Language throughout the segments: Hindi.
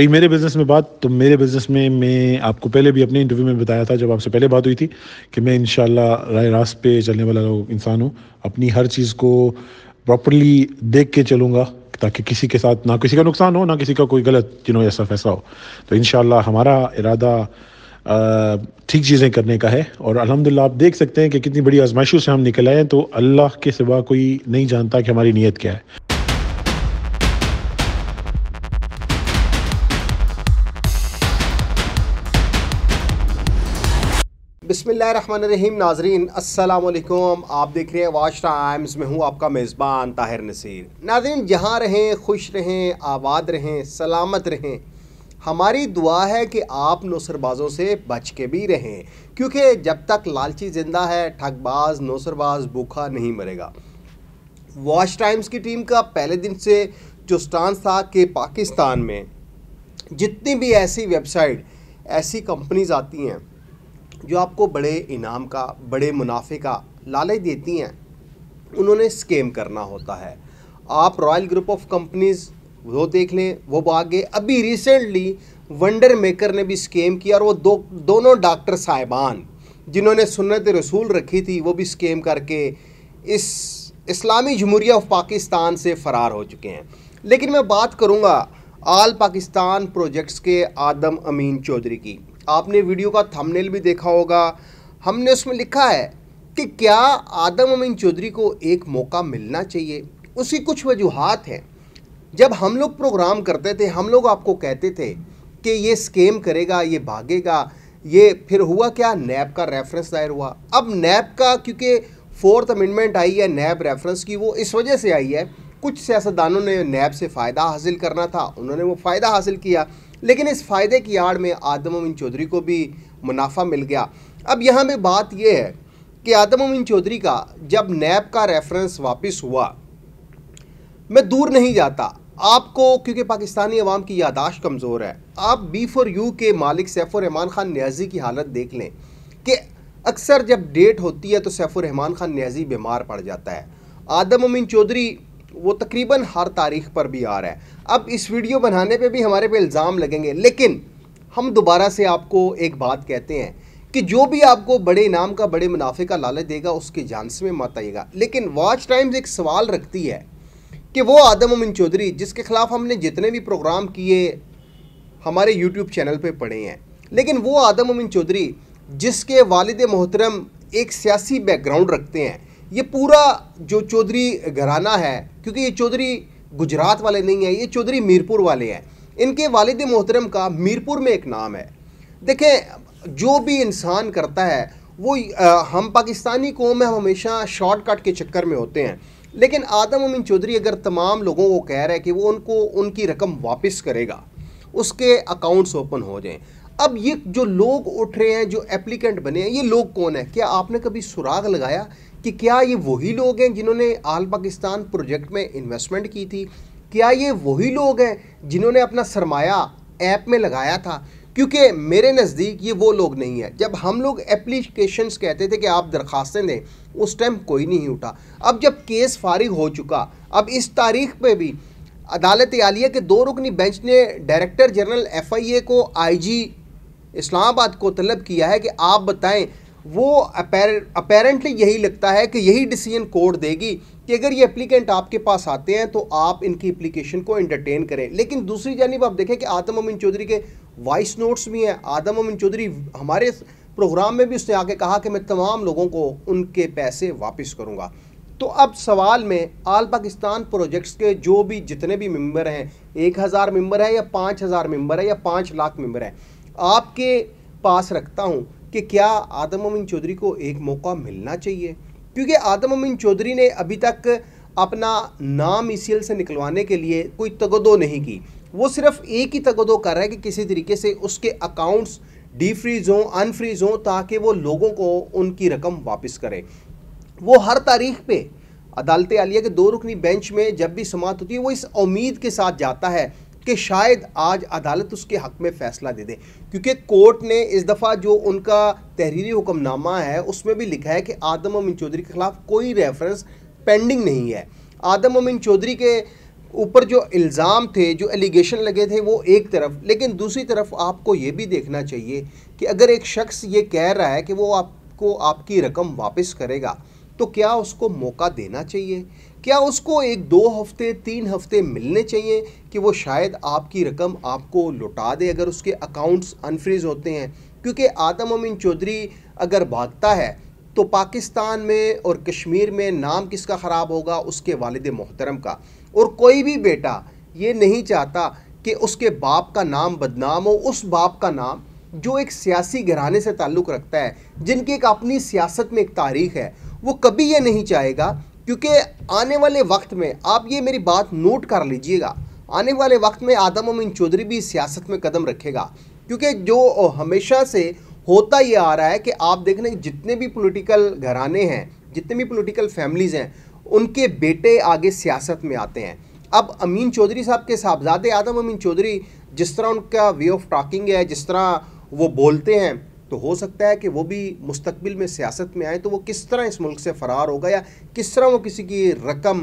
मेरे बिज़नेस में बात तो मेरे बिज़नेस में मैं आपको पहले भी अपने इंटरव्यू में बताया था जब आपसे पहले बात हुई थी कि मैं इन राय रास्त पे चलने वाला इंसान हूँ अपनी हर चीज़ को प्रॉपरली देख के चलूँगा ताकि किसी के साथ ना किसी का नुकसान हो ना किसी का कोई गलत जिनो ऐसा फैसला हो तो इन हमारा इरादा ठीक चीज़ें करने का है और अलहमदिल्ला आप देख सकते हैं कि कितनी बड़ी आजमाइशों से हम निकल आए हैं तो अल्लाह के सिवा कोई नहीं जानता कि हमारी नीयत क्या है बसमीम नाजरीन असलकुम आप देख रहे हैं वाश टाइम्स में हूँ आपका मेज़बान ताहिर नसीर नाजरीन जहाँ रहें खुश रहें आबाद रहें सलामत रहें हमारी दुआ है कि आप नौसरबाजों से बच के भी रहें क्योंकि जब तक लालची ज़िंदा है ठगबाज नौसरबाज भूखा नहीं मरेगा वाश टाइम्स की टीम का पहले दिन से जो स्टांस था कि पाकिस्तान में जितनी भी ऐसी वेबसाइट ऐसी कंपनीज आती हैं जो आपको बड़े इनाम का बड़े मुनाफे का लालच देती हैं उन्होंने स्केम करना होता है आप रॉयल ग्रुप ऑफ कंपनीज़ वो देख लें वो भागे अभी रिसेंटली वंडर मेकर ने भी स्केम किया और वो दो दोनों डॉक्टर साहिबान जिन्होंने सुन्नत रसूल रखी थी वो भी स्केम करके इस इस्लामी जमहूरिया ऑफ पाकिस्तान से फ़रार हो चुके हैं लेकिन मैं बात करूँगा आल पाकिस्तान प्रोजेक्ट्स के आदम अमीन चौधरी की आपने वीडियो का थंबनेल भी देखा होगा हमने उसमें लिखा है कि क्या आदम अमीन चौधरी को एक मौका मिलना चाहिए उसकी कुछ वजूहत हैं जब हम लोग प्रोग्राम करते थे हम लोग आपको कहते थे कि ये स्केम करेगा ये भागेगा ये फिर हुआ क्या नैब का रेफरेंस दायर हुआ अब नैब का क्योंकि फोर्थ अमेंडमेंट आई है नैब रेफरेंस की वो इस वजह से आई है कुछ सियासतदानों ने नैब से फ़ायदा हासिल करना था उन्होंने वो फ़ायदा हासिल किया लेकिन इस फ़ायदे की आड़ में आदम अमीन चौधरी को भी मुनाफा मिल गया अब यहाँ में बात यह है कि आदम अमीन चौधरी का जब नैब का रेफरेंस वापस हुआ मैं दूर नहीं जाता आपको क्योंकि पाकिस्तानी अवाम की यादाश्त कमज़ोर है आप बी फोर यू के मालिक सैफुररहमान ख़ान न्याजी की हालत देख लें कि अक्सर जब डेट होती है तो सैफुररहमान ख़ान न्याजी बीमार पड़ जाता है आदम अमीन चौधरी वो तकरीबन हर तारीख पर भी आ रहा है अब इस वीडियो बनाने पे भी हमारे पे इल्ज़ाम लगेंगे लेकिन हम दोबारा से आपको एक बात कहते हैं कि जो भी आपको बड़े इनाम का बड़े मुनाफे का लालच देगा उसके जानस में मत आइएगा लेकिन वॉच टाइम्स एक सवाल रखती है कि वो आदम उमिन चौधरी जिसके ख़िलाफ़ हमने जितने भी प्रोग्राम किए हमारे यूट्यूब चैनल पर पढ़े हैं लेकिन वो आदम उमिन चौधरी जिसके वालद मोहतरम एक सियासी बैकग्राउंड रखते हैं ये पूरा जो चौधरी घराना है क्योंकि ये चौधरी गुजरात वाले नहीं है ये चौधरी मीरपुर वाले हैं इनके वालिद मोहतरम का मीरपुर में एक नाम है देखें जो भी इंसान करता है वो हम पाकिस्तानी कौम में हमेशा शॉर्टकट के चक्कर में होते हैं लेकिन आदम अमीन चौधरी अगर तमाम लोगों को कह रहा है कि वो उनको उनकी रकम वापस करेगा उसके अकाउंट्स ओपन हो जाएं अब ये जो लोग उठ रहे हैं जो एप्लीकेंट बने हैं ये लोग कौन है क्या आपने कभी सुराग लगाया कि क्या ये वही लोग हैं जिन्होंने आल पाकिस्तान प्रोजेक्ट में इन्वेस्टमेंट की थी क्या ये वही लोग हैं जिन्होंने अपना सरमाया ऐप में लगाया था क्योंकि मेरे नज़दीक ये वो लोग नहीं है जब हम लोग एप्लीकेशंस कहते थे कि आप दरख्वास्तें दें उस टाइम कोई नहीं उठा अब जब केस फारिग हो चुका अब इस तारीख पे भी अदालत आलिया के दो रुकनी बेंच ने डायरेक्टर जनरल एफआईए को आईजी इस्लामाबाद को तलब किया है कि आप बताएं वो अपेरेंटली यही लगता है कि यही डिसीजन कोर्ट देगी कि अगर ये अप्लीकेंट आपके पास आते हैं तो आप इनकी अप्लीकेशन को एंटरटेन करें लेकिन दूसरी जानब आप देखें कि आदम अमिन चौधरी के वॉइस नोट्स भी हैं आदम अमिन चौधरी हमारे प्रोग्राम में भी उसने आके कहा कि मैं तमाम लोगों को उनके पैसे वापस करूँगा तो अब सवाल में आल पाकिस्तान प्रोजेक्ट्स के जो भी जितने भी मेम्बर हैं एक हज़ार मेम्बर हैं या पाँच हज़ार मेम्बर हैं या पाँच लाख मेम्बर हैं आपके पास रखता हूँ कि क्या आदम अमीन चौधरी को एक मौका मिलना चाहिए क्योंकि आदम अमीन चौधरी ने अभी तक अपना नाम ई से निकलवाने के लिए कोई तगदो नहीं की वो सिर्फ एक ही तगदो कर रहा है कि किसी तरीके से उसके अकाउंट्स डी फ्रीज हों अनफ्रीज हों ताकि वो लोगों को उनकी रकम वापस करे वो हर तारीख पे अदालत आलिया के दो रुकनी बेंच में जब भी समाप्त होती है वो इस उम्मीद के साथ जाता है कि शायद आज अदालत उसके हक में फैसला दे दे क्योंकि कोर्ट ने इस दफ़ा जो उनका तहरीरी हुक्मनामा है उसमें भी लिखा है कि आदम अमिन चौधरी के ख़िलाफ़ कोई रेफरेंस पेंडिंग नहीं है आदम अमीन चौधरी के ऊपर जो इल्ज़ाम थे जो एलिगेशन लगे थे वो एक तरफ लेकिन दूसरी तरफ आपको ये भी देखना चाहिए कि अगर एक शख्स ये कह रहा है कि वो आपको आपकी रकम वापस करेगा तो क्या उसको मौका देना चाहिए क्या उसको एक दो हफ्ते तीन हफ्ते मिलने चाहिए कि वो शायद आपकी रकम आपको लुटा दे अगर उसके अकाउंट्स अनफ्रीज होते हैं क्योंकि आदम अमीन चौधरी अगर भागता है तो पाकिस्तान में और कश्मीर में नाम किसका ख़राब होगा उसके वालद मोहतरम का और कोई भी बेटा ये नहीं चाहता कि उसके बाप का नाम बदनाम हो उस बाप का नाम जो एक सियासी घराने से ताल्लुक़ रखता है जिनकी एक अपनी सियासत में एक तारीख है वो कभी ये नहीं चाहेगा क्योंकि आने वाले वक्त में आप ये मेरी बात नोट कर लीजिएगा आने वाले वक्त में आदम अमीन चौधरी भी सियासत में कदम रखेगा क्योंकि जो हमेशा से होता ये आ रहा है कि आप देख लें जितने भी पॉलिटिकल घराने हैं जितने भी पॉलिटिकल फैमिलीज़ हैं उनके बेटे आगे सियासत में आते हैं अब अमीन चौधरी साहब के साहबजादे आदम अमीन चौधरी जिस तरह उनका वे ऑफ टॉकिंग है जिस तरह वो बोलते हैं तो हो सकता है कि वो भी मुस्तबिल में सियासत में आए तो वो किस तरह इस मुल्क से फ़रार होगा या किस तरह वो किसी की रकम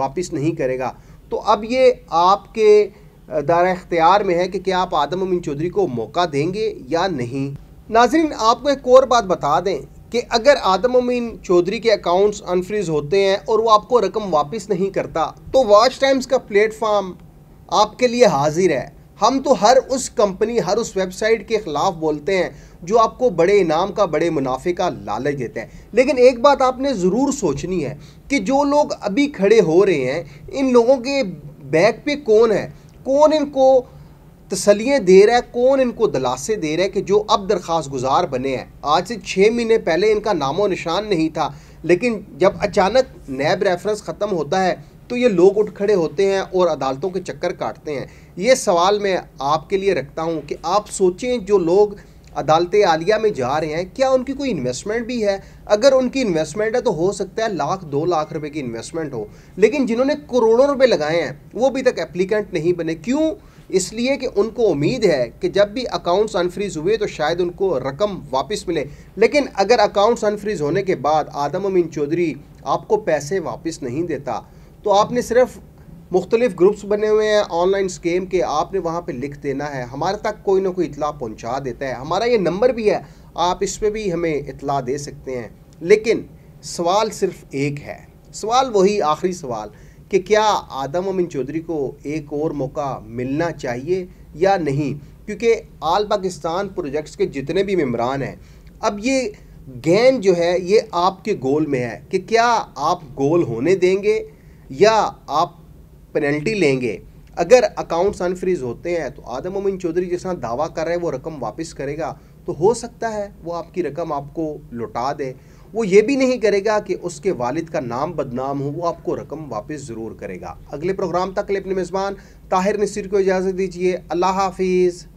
वापस नहीं करेगा तो अब ये आपके दायरा इख्तियार में है कि क्या आप आदम अमीन चौधरी को मौका देंगे या नहीं नाजरीन आपको एक और बात बता दें कि अगर आदम अमीन चौधरी के अकाउंट्स अनफ्रीज होते हैं और वो आपको रकम वापस नहीं करता तो वॉच टाइम्स का प्लेटफार्म आपके लिए हाजिर है हम तो हर उस कंपनी हर उस वेबसाइट के ख़िलाफ़ बोलते हैं जो आपको बड़े इनाम का बड़े मुनाफे का लालच देते हैं लेकिन एक बात आपने ज़रूर सोचनी है कि जो लोग अभी खड़े हो रहे हैं इन लोगों के बैक पे कौन है कौन इनको तसलियाँ दे रहा है कौन इनको दलासे दे रहा है कि जो अब दरख्वास गुजार बने हैं आज से छः महीने पहले इनका नामो निशान नहीं था लेकिन जब अचानक नैब रेफरेंस ख़त्म होता है तो ये लोग उठ खड़े होते हैं और अदालतों के चक्कर काटते हैं ये सवाल मैं आपके लिए रखता हूँ कि आप सोचें जो लोग अदालत आलिया में जा रहे हैं क्या उनकी कोई इन्वेस्टमेंट भी है अगर उनकी इन्वेस्टमेंट है तो हो सकता है लाख दो लाख रुपए की इन्वेस्टमेंट हो लेकिन जिन्होंने करोड़ों रुपए लगाए हैं वो अभी तक एप्लीकेंट नहीं बने क्यों इसलिए कि उनको उम्मीद है कि जब भी अकाउंट्स अनफ्रीज हुए तो शायद उनको रकम वापस मिले लेकिन अगर अकाउंट्स अनफ्रीज होने के बाद आदम अमीन चौधरी आपको पैसे वापस नहीं देता तो आपने सिर्फ मुख्तलिफ़ ग्रुप्स बने हुए हैं ऑनलाइन स्केम के आपने वहाँ पे लिख देना है हमारे तक कोई ना कोई इतला पहुँचा देता है हमारा ये नंबर भी है आप इस पर भी हमें इतला दे सकते हैं लेकिन सवाल सिर्फ एक है सवाल वही आखिरी सवाल कि क्या आदम अमिन चौधरी को एक और मौका मिलना चाहिए या नहीं क्योंकि आल पाकिस्तान प्रोजेक्ट्स के जितने भी मम्बरान हैं अब ये गेंद जो है ये आपके गोल में है कि क्या आप गोल होने देंगे या आप पेनल्टी लेंगे अगर अकाउंट्स अनफ्रीज होते हैं तो आदम अमीन चौधरी जिस दावा कर रहे हैं वो रकम वापस करेगा तो हो सकता है वो आपकी रकम आपको लौटा दे वो ये भी नहीं करेगा कि उसके वालिद का नाम बदनाम हो वो आपको रकम वापस ज़रूर करेगा अगले प्रोग्राम तक अपने मेज़बान ताहिर नसीर को इजाज़त दीजिए अल्लाह हाफिज़